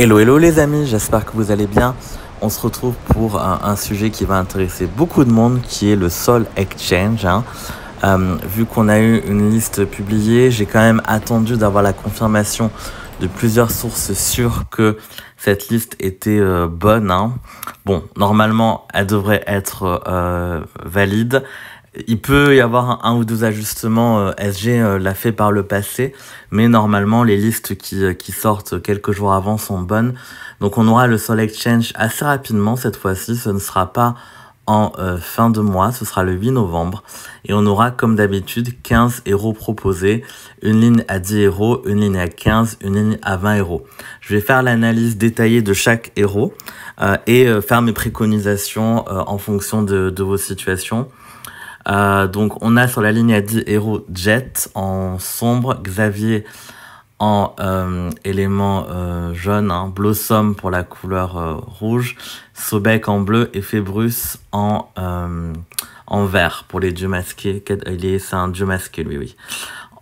Hello, hello les amis, j'espère que vous allez bien. On se retrouve pour un, sujet qui va intéresser beaucoup de monde, qui est le Sol Exchange. Hein. Euh, vu qu'on a eu une liste publiée, j'ai quand même attendu d'avoir la confirmation de plusieurs sources sûres que cette liste était euh, bonne. Hein. Bon, normalement, elle devrait être euh, valide. Il peut y avoir un, ou deux ajustements. Euh, SG euh, l'a fait par le passé, mais normalement les listes euh, qui, sortent quelques jours avant sont bonnes. Donc on aura le Sol Exchange assez rapidement cette fois-ci. Ce ne sera pas en fin de mois, ce sera le 8 novembre. Et on aura comme d'habitude 15 héros proposés, une ligne à 10 héros, une ligne à 15, une ligne à 20 héros. Je vais faire l'analyse détaillée de chaque héros et faire mes préconisations en fonction de vos situations. Euh, donc on a sur la ligne à 10 héros Jet en sombre, Xavier en euh, élément euh, jaune, hein, Blossom pour la couleur rouge, Sobek en bleu et Fébrus en, en vert pour les dieux masqués. C'est un dieu masqué lui, oui.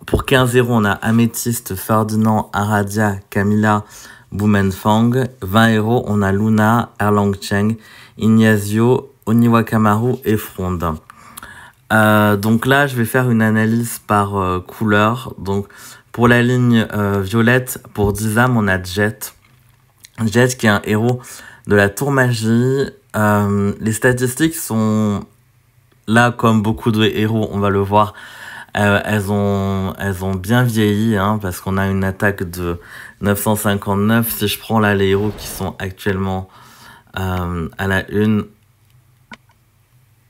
Pour 15 héros, on a Améthyste, Ferdinand, Aradia, Camilla, Boumenfang. 20 héros, on a Luna, Erlang Cheng, Ignazio, Oniwakamaru et Fronde. Euh, donc là, je vais faire une analyse par euh, couleur. Donc pour la ligne euh, violette, pour 10 on a Jet. Jet qui est un héros de la tour magie. les statistiques sont là comme beaucoup de héros, on va le voir. elles, ont, elles ont bien vieilli hein, parce qu'on a une attaque de 959. Si je prends là les héros qui sont actuellement à la une,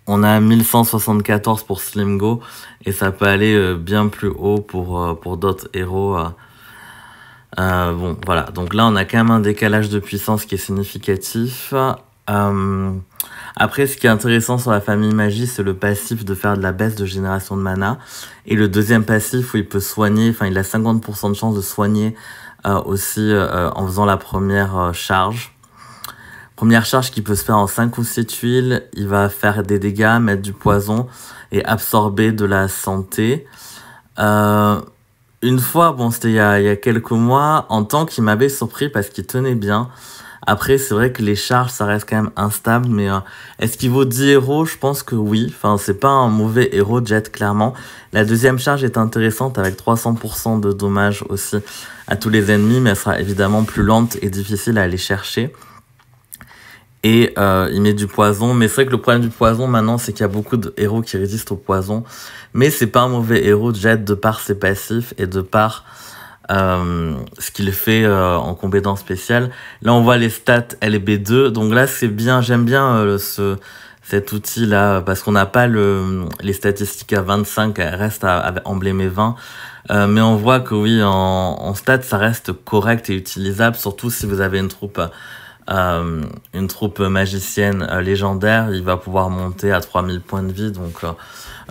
on a 1174 pour Slimgo et ça peut aller euh, bien plus haut pour, euh, pour d'autres héros. Euh, bon, voilà. Donc là, on a quand même un décalage de puissance qui est significatif. après, ce qui est intéressant sur la famille magie, c'est le passif de faire de la baisse de génération de mana. Et le deuxième passif où il peut soigner, enfin, il a 50% de chance de soigner aussi en faisant la première charge. Première charge qui peut se faire en 5 ou 6 huiles, il va faire des dégâts, mettre du poison et absorber de la santé. Euh, une fois, bon c'était il, y a, quelques mois, en tant qu'il m'avait surpris parce qu'il tenait bien. Après, c'est vrai que les charges, ça reste quand même instable, mais euh, est-ce qu'il vaut 10 héros Je pense que oui. Enfin, c'est pas un mauvais héros Jet, clairement. La deuxième charge est intéressante avec 300% de dommages aussi à tous les ennemis, mais elle sera évidemment plus lente et difficile à aller chercher. Et euh, il met du poison, mais c'est vrai que le problème du poison maintenant, c'est qu'il y a beaucoup de héros qui résistent au poison. Mais c'est pas un mauvais héros, Jet, de par ses passifs et de par euh, ce qu'il fait euh, en compétence spéciale. Là, on voit les stats LB2, donc là, c'est bien, j'aime bien euh, ce, cet outil-là, parce qu'on n'a pas le, les statistiques à 25, elle reste à, emblémer 20. Euh, mais on voit que oui, en, en stats, ça reste correct et utilisable, surtout si vous avez une troupe euh, une troupe magicienne euh, légendaire, il va pouvoir monter à 3000 points de vie, donc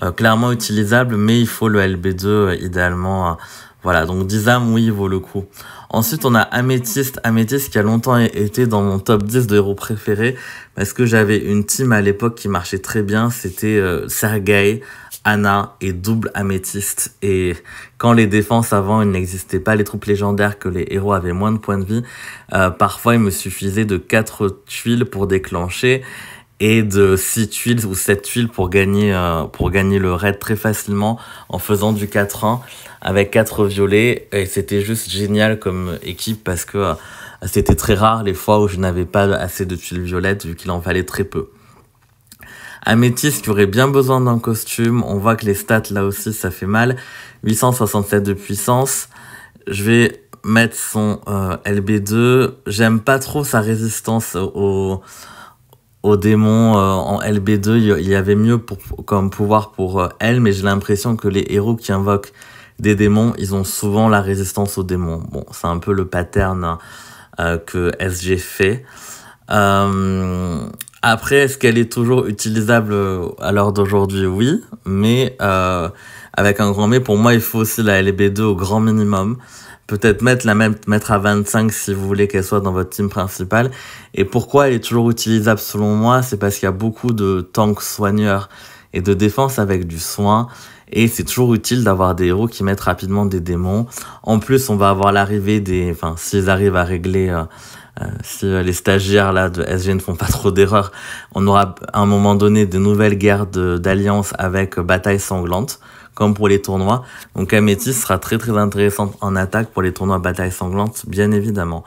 euh, clairement utilisable, mais il faut le LB2 idéalement. voilà, donc 10 oui, il vaut le coup. Ensuite, on a Améthyste. Améthyste qui a longtemps été dans mon top 10 de héros préférés, parce que j'avais une team à l'époque qui marchait très bien, c'était Sergei Anna est double améthyste et quand les défenses avant il n'existait pas les troupes légendaires que les héros avaient moins de points de vie, euh, parfois il me suffisait de 4 tuiles pour déclencher et de 6 tuiles ou 7 tuiles pour gagner, euh, pour gagner le raid très facilement en faisant du 4-1 avec 4 violets et c'était juste génial comme équipe parce que euh, c'était très rare les fois où je n'avais pas assez de tuiles violettes vu qu'il en fallait très peu. Amethyst qui aurait bien besoin d'un costume. On voit que les stats là aussi ça fait mal. 867 de puissance. Je vais mettre son euh, LB2. J'aime pas trop sa résistance au, au démon euh, en LB2. Il y avait mieux pour, comme pouvoir pour euh, elle, mais j'ai l'impression que les héros qui invoquent des démons, ils ont souvent la résistance aux démons. Bon, c'est un peu le pattern que SG fait. Après, est-ce qu'elle est toujours utilisable euh, à l'heure d'aujourd'hui Oui, mais euh, avec un grand mais, pour moi, il faut aussi la LB2 au grand minimum. Peut-être mettre la même, mettre à 25 si vous voulez qu'elle soit dans votre team principal. Et pourquoi elle est toujours utilisable selon moi C'est parce qu'il y a beaucoup de tanks soigneurs et de défense avec du soin. Et c'est toujours utile d'avoir des héros qui mettent rapidement des démons. En plus, on va avoir l'arrivée des... Enfin, s'ils arrivent à régler euh, euh, si euh, les stagiaires là de SG ne font pas trop d'erreurs, on aura à un moment donné des nouvelles guerres d'alliance avec euh, bataille sanglante, comme pour les tournois. Donc Amétis sera très très intéressante en attaque pour les tournois bataille sanglante, bien évidemment.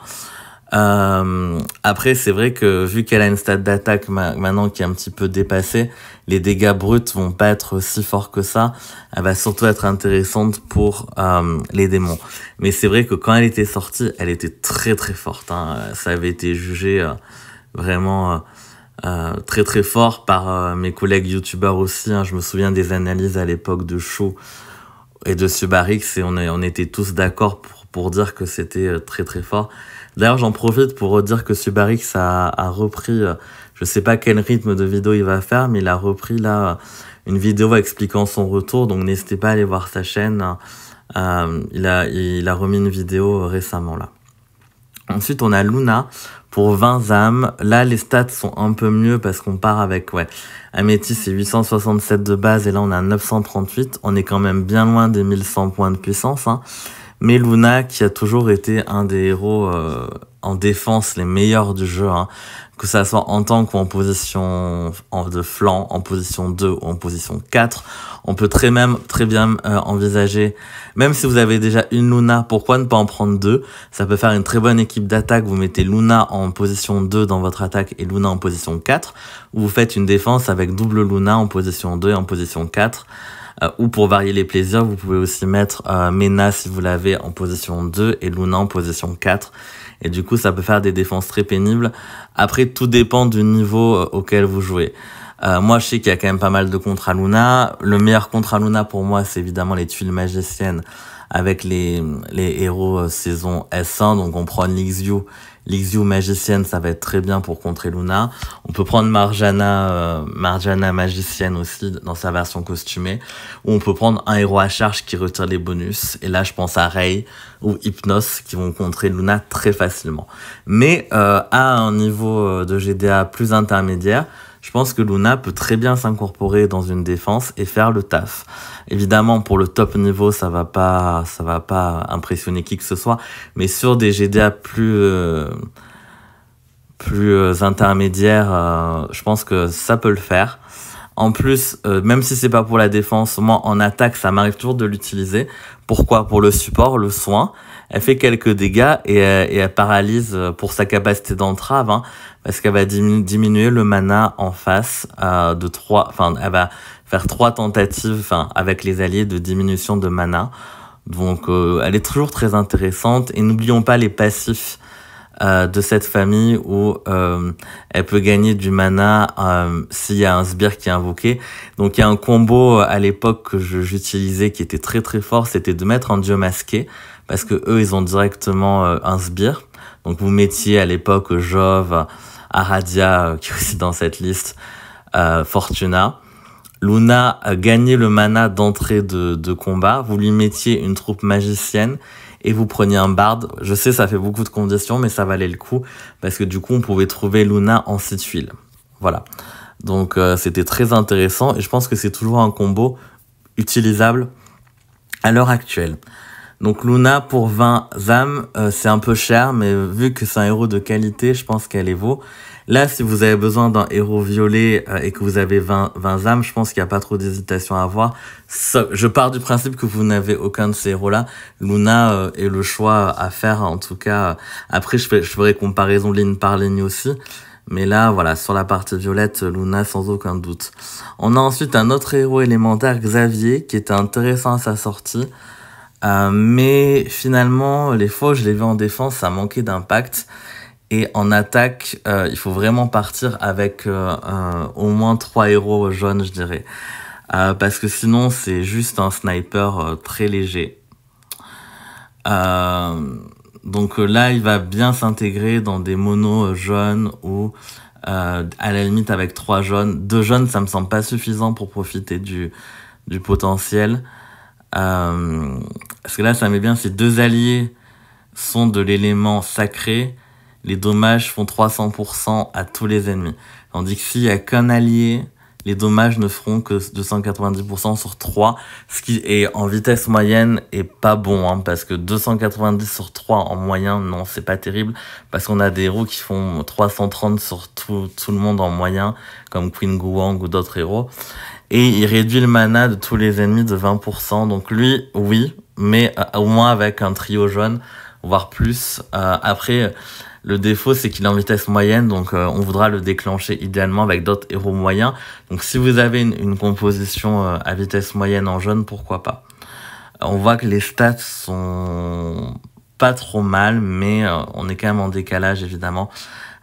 Euh, après, c'est vrai que vu qu'elle a une stat d'attaque maintenant qui est un petit peu dépassée, les dégâts bruts vont pas être si forts que ça. Elle va surtout être intéressante pour euh, les démons. Mais c'est vrai que quand elle était sortie, elle était très très forte. Hein. Ça avait été jugé euh, vraiment euh, très très fort par mes collègues youtubeurs aussi. Hein. Je me souviens des analyses à l'époque de Chou et de Subarix et on, était tous d'accord pour dire que c'était très très fort. D'ailleurs, j'en profite pour dire que Subarix a, a repris, euh, je sais pas quel rythme de vidéo il va faire, mais il a repris là une vidéo expliquant son retour, donc n'hésitez pas à aller voir sa chaîne. Euh, il, a, il a remis une vidéo euh, récemment là. Ensuite, on a Luna pour 20 âmes. Là, les stats sont un peu mieux parce qu'on part avec, ouais, Amétis c'est 867 de base et là on a 938. On est quand même bien loin des 1100 points de puissance. Hein. Mais Luna, qui a toujours été un des héros euh, en défense les meilleurs du jeu, hein. que ça soit en tant qu'en position de flanc, en position 2 ou en position 4, on peut très même très bien euh, envisager, même si vous avez déjà une Luna, pourquoi ne pas en prendre deux Ça peut faire une très bonne équipe d'attaque, vous mettez Luna en position 2 dans votre attaque et Luna en position 4, ou vous faites une défense avec double Luna en position 2 et en position 4. Euh, ou pour varier les plaisirs, vous pouvez aussi mettre euh, Mena si vous l'avez en position 2 et Luna en position 4. Et du coup, ça peut faire des défenses très pénibles. Après, tout dépend du niveau euh, auquel vous jouez. moi, je sais qu'il y a quand même pas mal de contre à Luna. Le meilleur contre à Luna pour moi, c'est évidemment les tuiles magiciennes avec les, les héros euh, saison S1. Donc on prend Lixiu. Lixiu magicienne, ça va être très bien pour contrer Luna. On peut prendre Marjana, euh, Marjana magicienne aussi dans sa version costumée. Ou on peut prendre un héros à charge qui retire les bonus. Et là, je pense à Rey ou Hypnos qui vont contrer Luna très facilement. Mais euh, à un niveau de GDA plus intermédiaire, je pense que Luna peut très bien s'incorporer dans une défense et faire le taf. Évidemment, pour le top niveau, ça va pas, ça va pas impressionner qui que ce soit, mais sur des GDA plus, euh, plus euh, intermédiaires, euh, je pense que ça peut le faire. En plus, euh, même si c'est pas pour la défense, moi en attaque, ça m'arrive toujours de l'utiliser. Pourquoi Pour le support, le soin. Elle fait quelques dégâts et, euh, elle, paralyse euh, pour sa capacité d'entrave, hein, parce qu'elle va diminuer le mana en face de trois. enfin elle va faire trois tentatives enfin, avec les alliés de diminution de mana. Donc elle est toujours très intéressante et n'oublions pas les passifs. Euh, de cette famille où euh, elle peut gagner du mana euh, s'il y a un sbire qui est invoqué. Donc il y a un combo à l'époque que j'utilisais qui était très très fort, c'était de mettre un dieu masqué parce que eux ils ont directement un sbire. Donc vous mettiez à l'époque Jove, Aradia qui est aussi dans cette liste, Fortuna. Luna gagnait le mana d'entrée de, de combat, vous lui mettiez une troupe magicienne et vous preniez un Bard. Je sais, ça fait beaucoup de conditions, mais ça valait le coup parce que du coup, on pouvait trouver Luna en six tuiles. Voilà. Donc euh, c'était très intéressant et je pense que c'est toujours un combo utilisable à l'heure actuelle. Donc Luna pour 20 âmes, euh, c'est un peu cher, mais vu que c'est un héros de qualité, je pense qu'elle est vaut. Là, si vous avez besoin d'un héros violet euh, et que vous avez 20, 20 âmes, je pense qu'il n'y a pas trop d'hésitation à avoir. je pars du principe que vous n'avez aucun de ces héros-là. Luna euh, est le choix à faire, en tout cas. Euh, après, je, ferai comparaison ligne par ligne aussi. Mais là, voilà, sur la partie violette, Luna sans aucun doute. On a ensuite un autre héros élémentaire, Xavier, qui était intéressant à sa sortie. mais finalement, les fois où je l'ai vu en défense, ça manquait d'impact. Et en attaque, euh, il faut vraiment partir avec euh, au moins trois héros jaunes, je dirais. Euh, parce que sinon, c'est juste un sniper très léger. donc là, il va bien s'intégrer dans des monos jaunes ou à la limite avec trois jaunes. Deux jaunes, ça me semble pas suffisant pour profiter du, du potentiel. parce que là, ça met bien ces deux alliés sont de l'élément sacré les dommages font 300% à tous les ennemis. Tandis que s'il n'y a qu'un allié, les dommages ne feront que 290% sur 3, ce qui est en vitesse moyenne est pas bon, hein, parce que 290 sur 3 en moyen, non, c'est pas terrible, parce qu'on a des héros qui font 330 sur tout, tout le monde en moyen, comme Queen Guang ou d'autres héros, et il réduit le mana de tous les ennemis de 20%, donc lui, oui, mais euh, au moins avec un trio jaune, voire plus. Euh, après, le défaut, c'est qu'il est en vitesse moyenne, donc euh, on voudra le déclencher idéalement avec d'autres héros moyens. Donc si vous avez une, composition euh, à vitesse moyenne en jaune, pourquoi pas. On voit que les stats sont pas trop mal, mais euh, on est quand même en décalage évidemment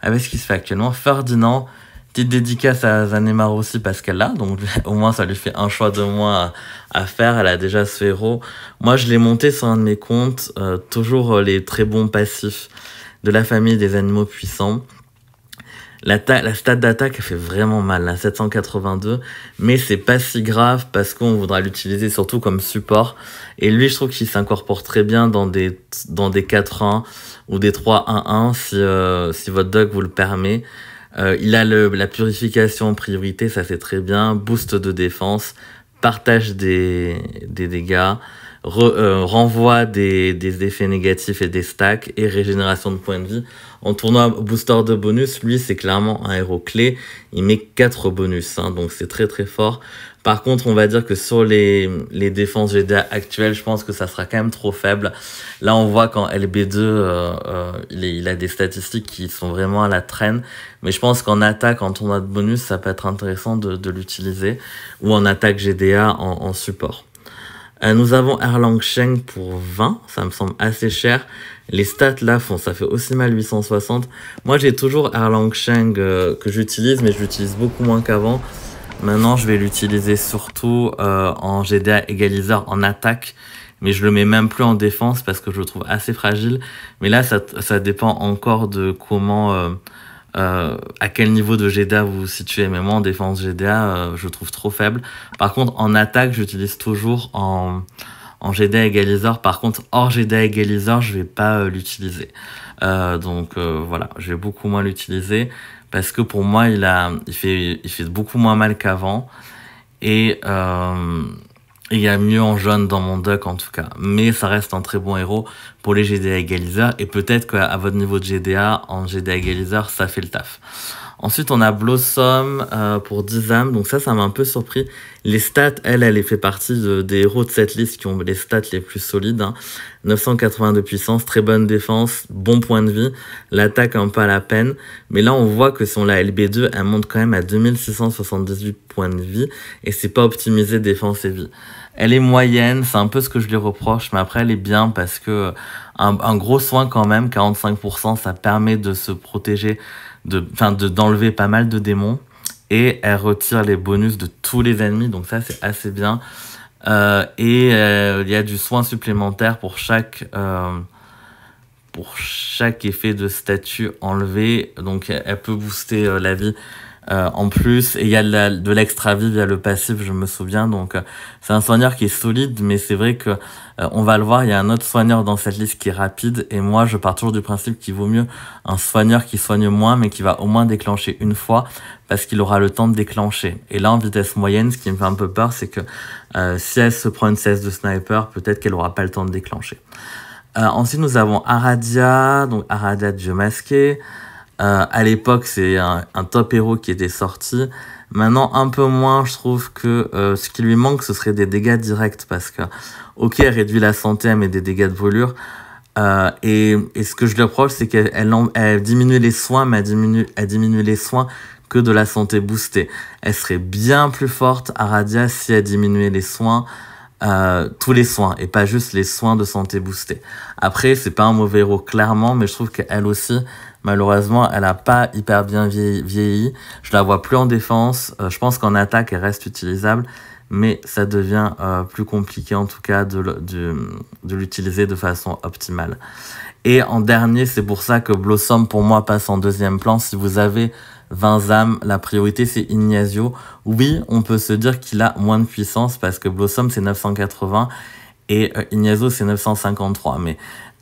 avec ce qui se fait actuellement. Ferdinand, petite dédicace à Zanemar aussi parce qu'elle l'a, donc au moins ça lui fait un choix de moins à, faire, elle a déjà ce héros. Moi je l'ai monté sur un de mes comptes, toujours les très bons passifs de la famille des animaux puissants. La, la stade d'attaque fait vraiment mal, la hein, 782, mais c'est pas si grave parce qu'on voudra l'utiliser surtout comme support. Et lui, je trouve qu'il s'incorpore très bien dans des, dans des 4-1 ou des 3-1-1 si, euh, si votre dog vous le permet. Euh, il a le, la purification en priorité, ça c'est très bien. Boost de défense, partage des, des dégâts. Euh, renvoie des, effets négatifs et des stacks et régénération de points de vie. En tournoi booster de bonus, lui, c'est clairement un héros clé. Il met 4 bonus, hein, donc c'est très très fort. Par contre, on va dire que sur les, défenses GDA actuelles, je pense que ça sera quand même trop faible. Là, on voit qu'en LB2, euh, euh, il, a des statistiques qui sont vraiment à la traîne. Mais je pense qu'en attaque, en tournoi de bonus, ça peut être intéressant de, l'utiliser. Ou en attaque GDA en support. Euh, nous avons Erlang Sheng pour 20, ça me semble assez cher. Les stats là font, ça fait aussi mal 860. Moi j'ai toujours Erlang Sheng euh, que j'utilise, mais je l'utilise beaucoup moins qu'avant. Maintenant je vais l'utiliser surtout euh, en GDA égaliseur, en attaque. Mais je le mets même plus en défense parce que je le trouve assez fragile. Mais là ça, ça dépend encore de comment euh, à quel niveau de GDA vous vous situez. Mais moi, en défense GDA, euh, je trouve trop faible. Par contre, en attaque, j'utilise toujours en, en GDA égaliseur. Par contre, hors GDA égaliseur, je vais pas euh, l'utiliser. donc voilà, je vais beaucoup moins l'utiliser parce que pour moi, il, a, il, fait, il fait beaucoup moins mal qu'avant. Et il y a mieux en jaune dans mon deck en tout cas. Mais ça reste un très bon héros pour les GDA EGALIZER. Et peut-être qu'à votre niveau de GDA, en GDA Egalizer, ça fait le taf. Ensuite, on a Blossom euh, pour 10 âmes. Donc ça, ça m'a un peu surpris. Les stats, elle, elle fait partie de, des héros de cette liste qui ont les stats les plus solides. Hein. de puissance, très bonne défense, bon point de vie. L'attaque un peu à la peine. Mais là, on voit que son la LB2, elle monte quand même à 2678 points de vie. Et c'est pas optimisé défense et vie. Elle est moyenne, c'est un peu ce que je lui reproche. Mais après, elle est bien parce que euh, un, un gros soin quand même, 45%, ça permet de se protéger de, d'enlever de, pas mal de démons. Et elle retire les bonus de tous les ennemis, donc ça c'est assez bien. Euh, et euh, il y a du soin supplémentaire pour chaque, euh, pour chaque effet de statut enlevé. Donc elle peut booster la vie euh, en plus, il y a de l'extra vie, il y a le passif, je me souviens. Donc, euh, c'est un soigneur qui est solide, mais c'est vrai que euh, on va le voir. Il y a un autre soigneur dans cette liste qui est rapide, et moi, je pars toujours du principe qu'il vaut mieux un soigneur qui soigne moins, mais qui va au moins déclencher une fois, parce qu'il aura le temps de déclencher. Et là, en vitesse moyenne, ce qui me fait un peu peur, c'est que si elle se prend une cesse de sniper, peut-être qu'elle aura pas le temps de déclencher. ensuite, nous avons Aradia, donc Aradia Dieu masqué. Euh, à l'époque, c'est un, un, top héros qui était sorti. Maintenant, un peu moins, je trouve que euh, ce qui lui manque, ce serait des dégâts directs parce que, ok, elle réduit la santé, elle met des dégâts de volure. Euh, et, et, ce que je lui reproche, c'est qu'elle elle, diminue les soins, mais elle diminue, elle diminue les soins que de la santé boostée. Elle serait bien plus forte à Radia si elle diminuait les soins, tous les soins, et pas juste les soins de santé boostée. Après, c'est pas un mauvais héros, clairement, mais je trouve qu'elle aussi, Malheureusement, elle n'a pas hyper bien vieilli. Je la vois plus en défense. Euh, je pense qu'en attaque, elle reste utilisable. Mais ça devient euh, plus compliqué, en tout cas, de, l'utiliser de façon optimale. Et en dernier, c'est pour ça que Blossom, pour moi, passe en deuxième plan. Si vous avez 20 âmes, la priorité c'est Ignazio. Oui, on peut se dire qu'il a moins de puissance parce que Blossom c'est 980 et euh, Ignacio c'est 953. Mais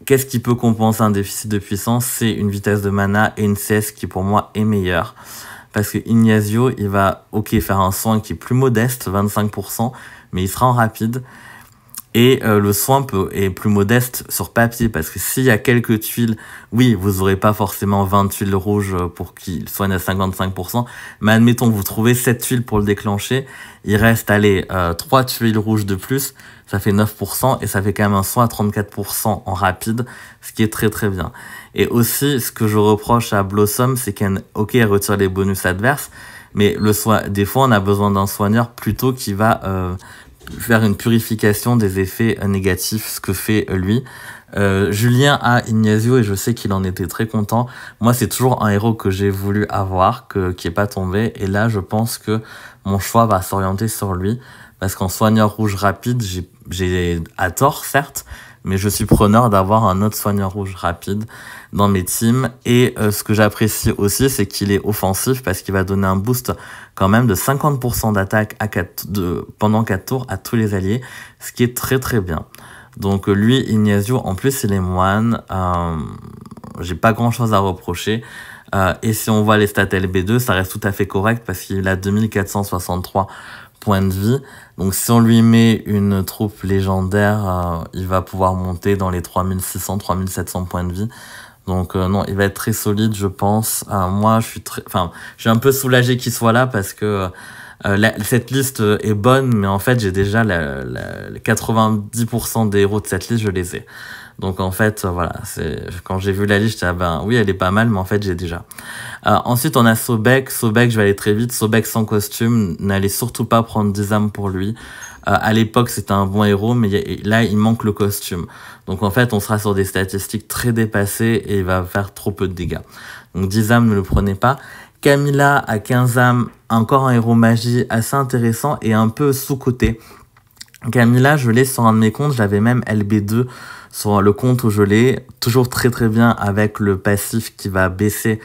Qu'est-ce qui peut compenser un déficit de puissance C'est une vitesse de mana et une CS qui pour moi est meilleure. Parce que Ignazio il va ok faire un soin qui est plus modeste, 25%, mais il sera en rapide. Et euh, le soin peut, est plus modeste sur papier, parce que s'il y a quelques tuiles, oui, vous n'aurez pas forcément 20 tuiles rouges euh, pour qu'il soigne à 55%, mais admettons, que vous trouvez 7 tuiles pour le déclencher, il reste, allez, euh, 3 tuiles rouges de plus, ça fait 9%, et ça fait quand même un soin à 34% en rapide, ce qui est très très bien. Et aussi, ce que je reproche à Blossom, c'est qu'elle, ok, elle retire les bonus adverses, mais le soin, des fois, on a besoin d'un soigneur plutôt qui va... Euh, faire une purification des effets négatifs, ce que fait euh, lui. Euh, Julien a Ignazio et je sais qu'il en était très content. Moi, c'est toujours un héros que j'ai voulu avoir, que, qui n'est pas tombé. Et là, je pense que mon choix va s'orienter sur lui. Parce qu'en soigneur rouge rapide, j'ai à tort, certes, mais je suis preneur d'avoir un autre soigneur rouge rapide dans mes teams. Et euh, ce que j'apprécie aussi, c'est qu'il est offensif parce qu'il va donner un boost quand même de 50% d'attaque à de, pendant 4 tours à tous les alliés, ce qui est très très bien. Donc euh, lui, Ignazio, en plus, il est moine. Euh, J'ai pas grand-chose à reprocher. Euh, et si on voit les stats LB2, ça reste tout à fait correct parce qu'il a 2463 points de vie. Donc si on lui met une troupe légendaire, euh, il va pouvoir monter dans les 3600-3700 points de vie. Donc euh, non, il va être très solide, je pense. Euh, moi, je suis très, enfin, j'ai un peu soulagé qu'il soit là parce que euh, cette liste est bonne, mais en fait, j'ai déjà la, 90% des héros de cette liste, je les ai. Donc en fait, voilà, c'est quand j'ai vu la liste, ah ben oui, elle est pas mal, mais en fait, j'ai déjà. ensuite, on a Sobek. Sobek, je vais aller très vite. Sobek sans costume, n'allez surtout pas prendre des âmes pour lui. Euh, à l'époque, c'était un bon héros, mais là, il manque le costume. Donc en fait, on sera sur des statistiques très dépassées et il va faire trop peu de dégâts. Donc 10 âmes, ne le prenez pas. Camilla a 15 âmes, encore un héros magie assez intéressant et un peu sous côté Camilla, je l'ai sur un de mes comptes, j'avais même LB2 sur le compte où je l'ai, toujours très très bien avec le passif qui va baisser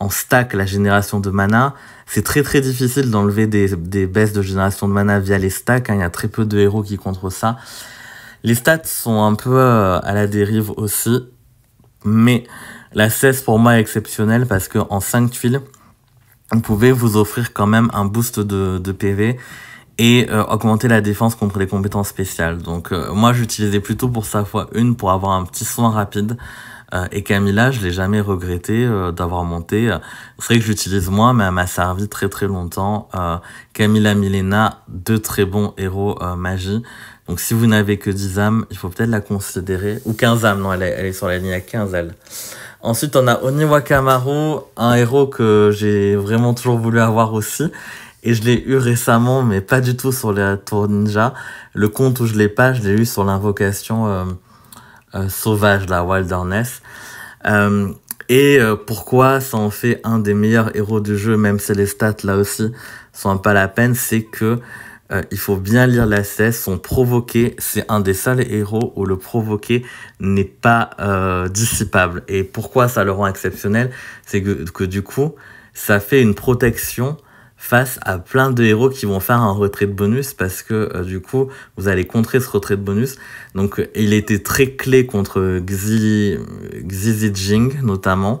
en stack la génération de mana, c'est très très difficile d'enlever des, des, baisses de génération de mana via les stacks. Hein. Il y a très peu de héros qui contre ça. Les stats sont un peu euh, à la dérive aussi. Mais la 16 pour moi est exceptionnelle parce que en 5 tuiles, vous pouvez vous offrir quand même un boost de, de PV et euh, augmenter la défense contre les compétences spéciales. Donc euh, moi j'utilisais plutôt pour sa fois une pour avoir un petit soin rapide euh, et Camilla, je l'ai jamais regretté euh, d'avoir monté. Euh, c'est vrai que j'utilise moi, mais elle m'a servi très très longtemps. Camilla Milena, deux très bons héros magie. Donc si vous n'avez que 10 âmes, il faut peut-être la considérer. Ou 15 âmes, non, elle est, sur la ligne à 15, elle. Ensuite, on a Oniwakamaru, un héros que j'ai vraiment toujours voulu avoir aussi. Et je l'ai eu récemment, mais pas du tout sur les tour ninja. Le compte où je l'ai pas, je l'ai eu sur l'invocation sauvage, la wilderness. Euh, et euh, pourquoi ça en fait un des meilleurs héros du jeu, même si les stats là aussi sont pas la peine, c'est que euh, il faut bien lire la cesse, son provoqué, c'est un des seuls héros où le provoqué n'est pas dissipable. Et pourquoi ça le rend exceptionnel C'est que, que, du coup, ça fait une protection face à plein de héros qui vont faire un retrait de bonus parce que euh, du coup vous allez contrer ce retrait de bonus. Donc euh, il était très clé contre Xi, notamment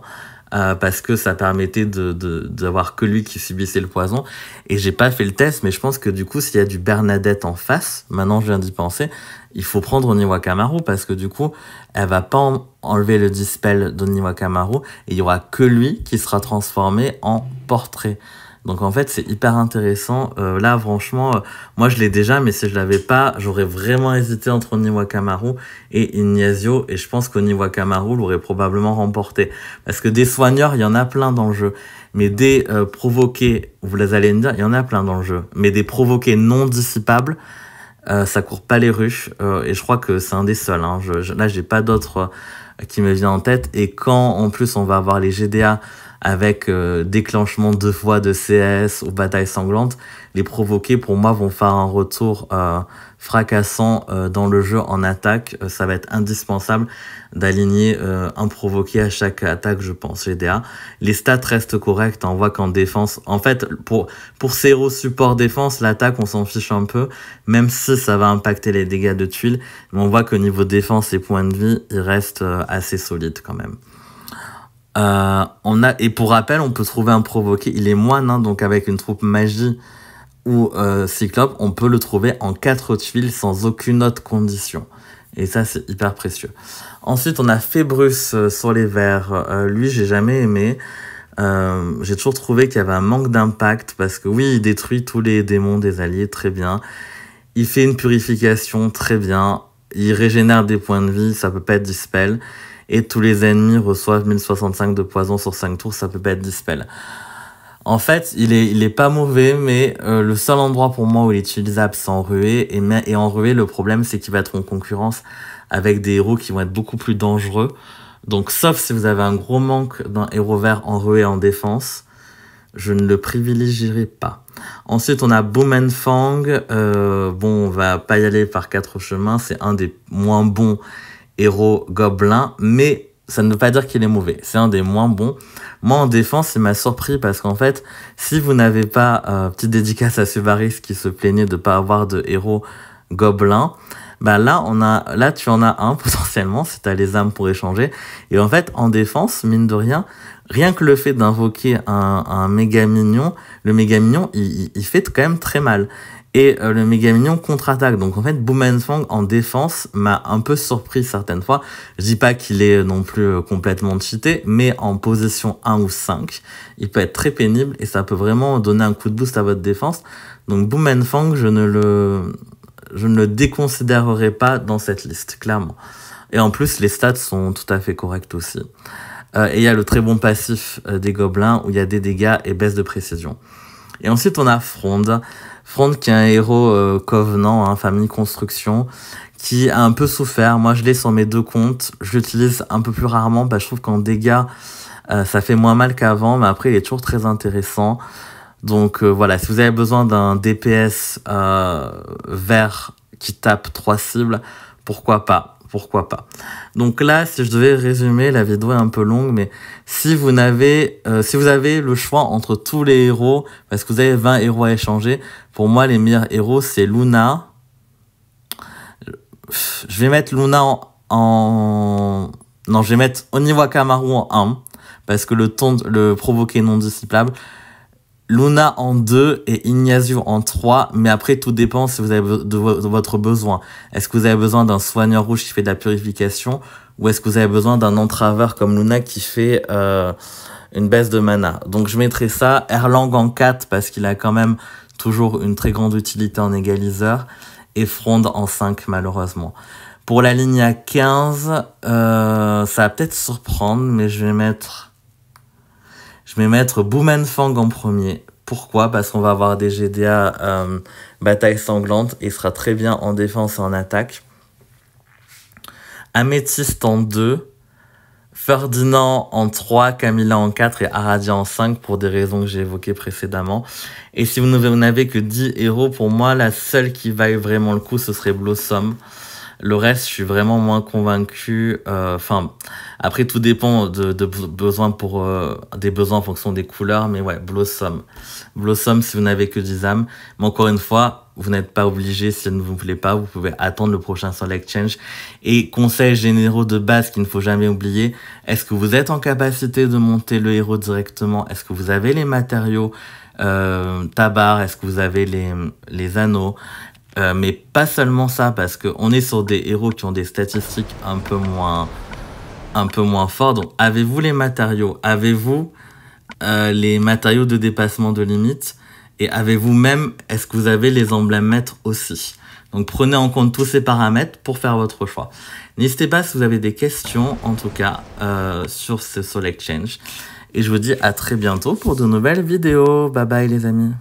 euh, parce que ça permettait de d'avoir que lui qui subissait le poison. Et j'ai pas fait le test mais je pense que du coup s'il y a du Bernadette en face, maintenant je viens d'y penser, il faut prendre Oniwa parce que du coup elle va pas enlever le dispel d'Oniwa Kamaru et il y aura que lui qui sera transformé en portrait. Donc en fait, c'est hyper intéressant. Euh, là, franchement, euh, moi je l'ai déjà, mais si je l'avais pas, j'aurais vraiment hésité entre niwa Camaro et Ignacio. Et je pense qu'Oniwa Camaro l'aurait probablement remporté. Parce que des soigneurs, il y en a plein dans le jeu. Mais des euh, provoqués, vous les allez me dire, il y en a plein dans le jeu. Mais des provoqués non dissipables, ça court pas les ruches. et je crois que c'est un des seuls. Hein. Je, là, j'ai pas d'autres qui me viennent en tête. Et quand en plus on va avoir les GDA avec euh, déclenchement deux fois de CS ou bataille sanglante, les provoqués, pour moi vont faire un retour euh, fracassant euh, dans le jeu en attaque. ça va être indispensable d'aligner un provoqué à chaque attaque, je pense, GDA. Les stats restent corrects, on voit qu'en défense, en fait, pour, pour Zero support défense, l'attaque, on s'en fiche un peu, même si ça va impacter les dégâts de tuiles, mais on voit qu'au niveau défense et points de vie, il reste assez solide quand même. Euh, on a, et pour rappel, on peut trouver un provoqué, il est moine, hein, donc avec une troupe magie ou euh, cyclope, on peut le trouver en 4 tuiles sans aucune autre condition. Et ça, c'est hyper précieux. Ensuite, on a Fébrus euh, sur les verts. Euh, lui, j'ai jamais aimé. j'ai toujours trouvé qu'il y avait un manque d'impact parce que oui, il détruit tous les démons des alliés, très bien. Il fait une purification, très bien. Il régénère des points de vie, ça peut pas être dispel et tous les ennemis reçoivent 1065 de poison sur 5 tours, ça peut pas être dispel. En fait, il est, il est pas mauvais, mais euh, le seul endroit pour moi où il est utilisable, c'est en ruée. Et, en ruée, le problème, c'est qu'il va être en concurrence avec des héros qui vont être beaucoup plus dangereux. Donc, sauf si vous avez un gros manque d'un héros vert en ruée en défense, je ne le privilégierai pas. Ensuite, on a and Fang. Euh, bon, on va pas y aller par quatre chemins. C'est un des moins bons héros gobelin, mais ça ne veut pas dire qu'il est mauvais. C'est un des moins bons. Moi, en défense, il m'a surpris parce qu'en fait, si vous n'avez pas, euh, petite dédicace à Subaris qui se plaignait de pas avoir de héros gobelin, bah là, on a, là, tu en as un potentiellement si t'as les âmes pour échanger. Et en fait, en défense, mine de rien, rien que le fait d'invoquer un, un méga mignon, le méga mignon, il, il fait quand même très mal. Et euh, le méga mignon contre-attaque. Donc en fait, Booman Fang en défense m'a un peu surpris certaines fois. Je dis pas qu'il est non plus euh, complètement cheaté, mais en position 1 ou 5, il peut être très pénible et ça peut vraiment donner un coup de boost à votre défense. Donc Booman Fang, je ne le, je ne le déconsidérerai pas dans cette liste, clairement. Et en plus, les stats sont tout à fait corrects aussi. Euh, et il y a le très bon passif euh, des gobelins où il y a des dégâts et baisse de précision. Et ensuite, on a Fronde. Front qui est un héros euh, covenant, hein, famille construction, qui a un peu souffert. Moi, je l'ai sur mes deux comptes. Je l'utilise un peu plus rarement. que je trouve qu'en dégâts, euh, ça fait moins mal qu'avant, mais après, il est toujours très intéressant. Donc euh, voilà, si vous avez besoin d'un DPS vert qui tape trois cibles, pourquoi pas pourquoi pas. Donc là, si je devais résumer, la vidéo est un peu longue, mais si vous euh, si vous avez le choix entre tous les héros, parce que vous avez 20 héros à échanger, pour moi, les meilleurs héros, c'est Luna. Je vais mettre Luna en, non, je vais mettre Oniwa Kamaru en 1, parce que le ton, le provoqué non disciplable, Luna en 2 et Ignazio en 3, mais après tout dépend si vous avez de, votre besoin. Est-ce que vous avez besoin d'un soigneur rouge qui fait de la purification ou est-ce que vous avez besoin d'un entraveur comme Luna qui fait euh, une baisse de mana Donc je mettrai ça, Erlang en 4 parce qu'il a quand même toujours une très grande utilité en égaliseur et Fronde en 5 malheureusement. Pour la ligne à 15, euh, ça va peut-être surprendre, mais je vais mettre... Je vais mettre Fang en premier. Pourquoi Parce qu'on va avoir des GDA euh, bataille sanglante et il sera très bien en défense et en attaque. Améthyste en 2. Ferdinand en 3, Camilla en 4 et Aradia en 5 pour des raisons que j'ai évoquées précédemment. Et si vous n'avez que 10 héros, pour moi, la seule qui vaille vraiment le coup, ce serait Blossom. Le reste, je suis vraiment moins convaincu. Euh, enfin, après, tout dépend de, pour, euh, des besoins en fonction des couleurs. Mais ouais, Blossom. Blossom, si vous n'avez que 10 âmes. Mais encore une fois, vous n'êtes pas obligé, si vous ne vous voulez pas, vous pouvez attendre le prochain Select Change. Et conseils généraux de base qu'il ne faut jamais oublier, est-ce que vous êtes en capacité de monter le héros directement Est-ce que vous avez les matériaux euh, tabar Est-ce que vous avez les, les anneaux euh, mais pas seulement ça, parce qu'on est sur des héros qui ont des statistiques un peu moins, un peu moins fortes. Donc, avez-vous les matériaux Avez-vous euh, les matériaux de dépassement de limite Et avez-vous même, est-ce que vous avez les emblèmes maîtres aussi Donc, prenez en compte tous ces paramètres pour faire votre choix. N'hésitez pas si vous avez des questions, en tout cas, euh, sur ce Soul Exchange. Et je vous dis à très bientôt pour de nouvelles vidéos. Bye bye les amis.